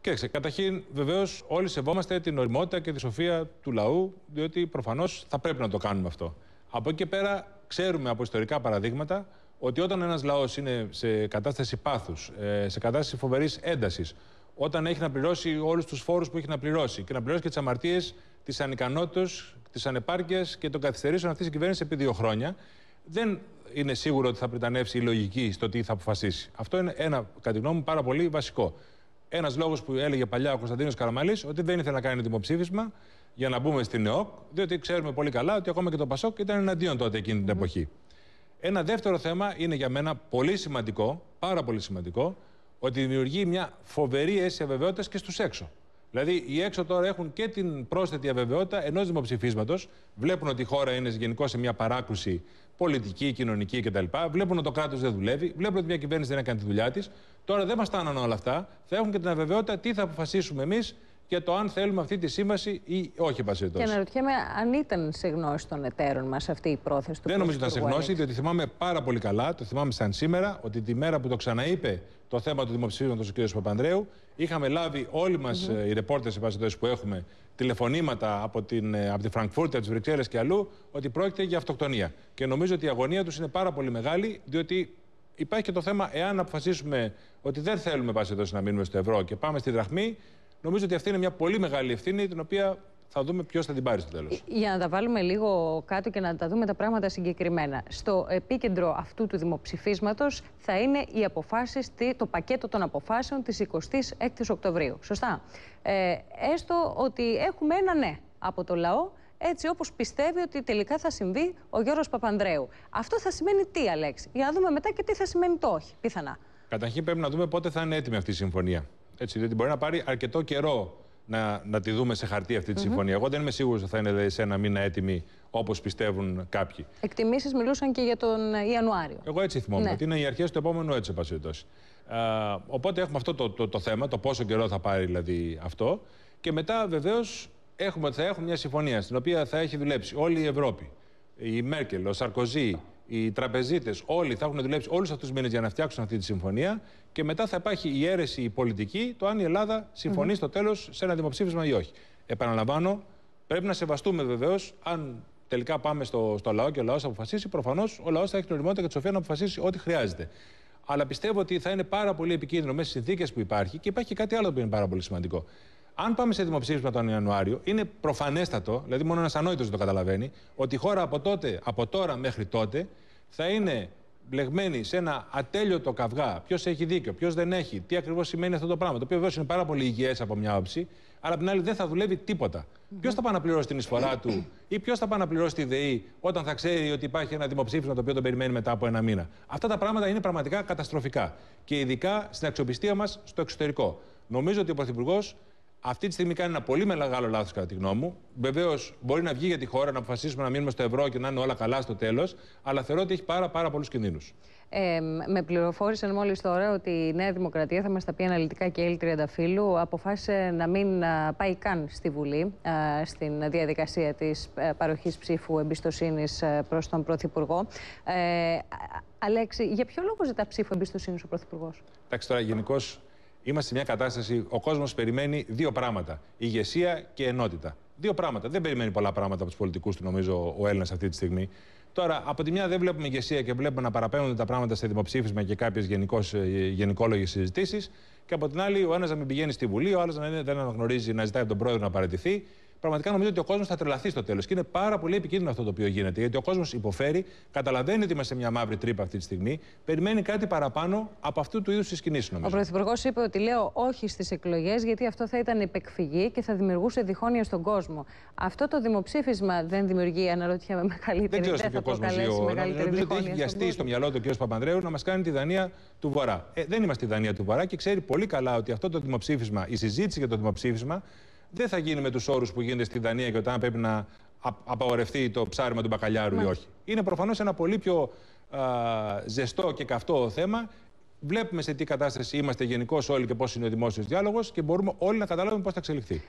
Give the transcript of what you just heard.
Κοίταξε, καταρχήν βεβαίως όλοι σεβόμαστε την οριμότητα και τη σοφία του λαού, διότι προφανώς θα πρέπει να το κάνουμε αυτό. Από εκεί και πέρα ξέρουμε από ιστορικά παραδείγματα ότι όταν ένας λαός είναι σε κατάσταση πάθους, ε, σε κατάσταση φοβερής έντασης, όταν έχει να πληρώσει όλους τους φόρους που έχει να πληρώσει και να πληρώσει και τις αμαρτίες τη ανικανότητα, τη ανεπάρκεια και των καθυστερήσεων αυτής της κυβέρνησης επί δύο χρόνια, δεν είναι σίγουρο ότι θα πρετανεύσει η λογική στο τι θα αποφασίσει. Αυτό είναι ένα, κατά τη γνώμη πάρα πολύ βασικό. Ένας λόγος που έλεγε παλιά ο Κωνσταντίνος Καραμαλής ότι δεν ήθελε να κάνει δημοψήφισμα για να μπούμε στην ΕΟΚ, διότι ξέρουμε πολύ καλά ότι ακόμα και το Πασόκ ήταν εναντίον τότε εκείνη την εποχή. Ένα δεύτερο θέμα είναι για μένα πολύ σημαντικό, πάρα πολύ σημαντικό, ότι δημιουργεί μια φοβερή αίσθηση αβεβαιότητας και στους έξω. Δηλαδή, οι έξω τώρα έχουν και την πρόσθετη αβεβαιότητα ενός δημοψηφίσματος. Βλέπουν ότι η χώρα είναι γενικώ σε μια παράκουση πολιτική, κοινωνική κτλ. Βλέπουν ότι το κράτος δεν δουλεύει. Βλέπουν ότι μια κυβέρνηση δεν έκανε τη δουλειά της. Τώρα δεν μας όλα αυτά. Θα έχουν και την αβεβαιότητα τι θα αποφασίσουμε εμείς και το αν θέλουμε αυτή τη σύμβαση ή όχι, εν Και αναρωτιέμαι αν ήταν σε γνώση των εταίρων μας αυτή η πρόθεση του Δεν νομίζω ότι ήταν σε γνώση, διότι θυμάμαι πάρα πολύ καλά, το θυμάμαι σαν σήμερα, ότι τη μέρα που το ξαναείπε το θέμα του δημοψηφίσματος ο κ. Παπανδρέου, είχαμε λάβει όλοι μας mm -hmm. οι ρεπόρτε που έχουμε τηλεφωνήματα από, την, ε, από τη Φραγκφούρτη, από τις Βρυξέλλες και αλλού, ότι πρόκειται για αυτοκτονία. Και νομίζω ότι η αγωνία τους είναι πάρα πολύ μεγάλη, διότι υπάρχει και το θέμα, εάν αποφασίσουμε ότι δεν θέλουμε πάση να μείνουμε στο ευρώ και πάμε στη δραχμή, Νομίζω ότι αυτή είναι μια πολύ μεγάλη ευθύνη, την οποία θα δούμε ποιος θα την πάρει στο τέλος. Ε, για να τα βάλουμε λίγο κάτω και να τα δούμε τα πράγματα συγκεκριμένα. Στο επίκεντρο αυτού του δημοψηφίσματος θα είναι οι αποφάσεις, το πακέτο των αποφάσεων της 26η Οκτωβρίου. Σωστά. Ε, έστω ότι έχουμε ένα ναι από το λαό, έτσι όπως πιστεύει ότι τελικά θα συμβεί ο Γιώργο Παπανδρέου. Αυτό θα σημαίνει τι, Αλέξη, για να δούμε μετά και τι θα σημαίνει το όχι, πιθανά. Καταρχήν πρέπει να δούμε πότε θα είναι έτοιμη αυτή η συμφωνία. Έτσι, διότι μπορεί να πάρει αρκετό καιρό να, να τη δούμε σε χαρτί αυτή τη mm συμφωνία. Εγώ δεν είμαι σίγουρος ότι θα είναι δηλαδή, σε ένα μήνα έτοιμη όπως πιστεύουν κάποιοι. Εκτιμήσεις μιλούσαν και για τον ε, Ιανουάριο. Εγώ έτσι θυμόμαι. Ναι. Ότι είναι οι αρχές του επόμενου έτσι, εν Οπότε έχουμε αυτό το, το, θέμα, το πόσο καιρό θα πάρει δηλαδή αυτό. Και μετά βεβαίως έχουμε, θα έχουμε μια συμφωνία στην οποία θα έχει δουλέψει όλη η Ευρώπη. Η Μέρκελ, ο Σαρκοζή, οι τραπεζίτες, όλοι θα έχουν δουλέψει όλους αυτούς τους μήνες για να φτιάξουν αυτή τη συμφωνία και μετά θα υπάρχει η αίρεση η πολιτική το αν η Ελλάδα συμφωνεί mm -hmm. στο τέλος σε ένα δημοψήφισμα ή όχι. Επαναλαμβάνω, πρέπει να σεβαστούμε βεβαίως αν τελικά πάμε στο, στο λαό και ο λαός αποφασίσει. Προφανώς ο λαός θα έχει την οριμότητα και τη σοφία να αποφασίσει ό,τι χρειάζεται. Αλλά πιστεύω ότι θα είναι πάρα πολύ επικίνδυνο μέσα στις συνθήκες που υπάρχει και υπάρχει και κάτι άλλο που είναι πάρα πολύ σημαντικό. Αν πάμε σε δημοψήφισμα τον Ιανουάριο, είναι προφανέστατο, δηλαδή μόνο ένας ανόητος δεν το καταλαβαίνει, ότι η χώρα από, τότε, από τώρα μέχρι τότε θα είναι μπλεγμένη σε ένα ατέλειωτο καυγά. Ποιος έχει δίκιο, ποιος δεν έχει, τι ακριβώς σημαίνει αυτό το πράγμα. Το οποίο βέβαια είναι πάρα πολύ υγιές από μια άποψη, αλλά απ' την άλλη δεν θα δουλεύει τίποτα. Ποιος θα πάει να πληρώσει την εισφορά του ή ποιος θα πάει να πληρώσει τη ΔΕΗ όταν θα ξέρει ότι υπάρχει ένα δημοψήφισμα το οποίο τον περιμένει μετά από ένα μήνα. Αυτά τα πράγματα είναι πραγματικά καταστροφικά. Και ειδικά στην αξιοπιστία μας στο εξωτερικό. Νομίζω ότι ο Πρωθυπουργός αυτή τη στιγμή κάνει ένα πολύ μεγάλο λάθος, κατά τη γνώμη μου. Βεβαίως, μπορεί να βγει για τη χώρα, να αποφασίσουμε να μείνουμε στο ευρώ και να είναι όλα καλά στο τέλος. Αλλά θεωρώ ότι έχει πάρα, πάρα πολλούς κινδύνους. Ε, με πληροφόρησαν μόλις τώρα ότι η Νέα Δημοκρατία, θα μας τα πει αναλυτικά και η φίλου, αποφάσισε να μην πάει καν στη Βουλή ε, στην διαδικασία της ε, παροχής ψήφου εμπιστοσύνης ε, προς τον Πρωθυπουργό. Ε, Αλέξη, για ποιο λόγο ζητά ψήφο εμπιστοσύνης ο Πρωθυπουργός. Εντάξει, τώρα γενικώς Είμαστε σε μια κατάσταση, ο κόσμος περιμένει δύο πράγματα: ηγεσία και ενότητα. Δύο πράγματα. Δεν περιμένει πολλά πράγματα από τους πολιτικούς του, νομίζω, ο Έλληνας αυτή τη στιγμή. Τώρα, από τη μια δεν βλέπουμε ηγεσία και βλέπουμε να παραπέμπονται τα πράγματα σε δημοψήφισμα και κάποιες γενικόλογες συζητήσεις. Και από την άλλη, ο ένας να μην πηγαίνει στη Βουλή, ο άλλος να δεν αναγνωρίζει, να ζητάει τον πρόεδρο να παραιτηθεί πραγματικά νομίζω ότι ο κόσμος θα τρελαθεί στο τέλος. Και είναι πάρα πολύ επικίνδυνο αυτό το οποίο γίνεται. Γιατί ο κόσμος υποφέρει, καταλαβαίνει ότι είμαστε μια μαύρη τρύπα αυτή τη στιγμή, περιμένει κάτι παραπάνω από αυτού του είδους τι κινήσει, νομίζω. Ο Πρωθυπουργός είπε ότι λέω όχι στις εκλογές, γιατί αυτό θα ήταν υπεκφυγή και θα δημιουργούσε διχόνοια στον κόσμο. Αυτό το δημοψήφισμα δεν δημιουργεί, αναρωτιέμαι, μεγαλύτερη Δεν ξέρω σε ποιο κόσμο ζει ο Νομίζω ότι έχει βιαστεί στο μυαλό του κ. Παπανδρέου να μας κάνει τη Δανία του Βορρά. Ε, δεν είμαστε η Δανία του Βορρά και ξέρει πολύ καλά ότι αυτό το δημοψήφισμα, η συζήτηση για το δημοψήφισμα δεν θα γίνει με τους όρους που γίνεται στη Δανία και όταν πρέπει να απαγορευτεί το ψάριμα του μπακαλιάρου ή ναι. όχι. Είναι προφανώς ένα πολύ πιο α, ζεστό και καυτό θέμα. Βλέπουμε σε τι κατάσταση είμαστε γενικώς όλοι και πώς είναι ο δημόσιος διάλογος και μπορούμε όλοι να καταλάβουμε πώς θα εξελιχθεί.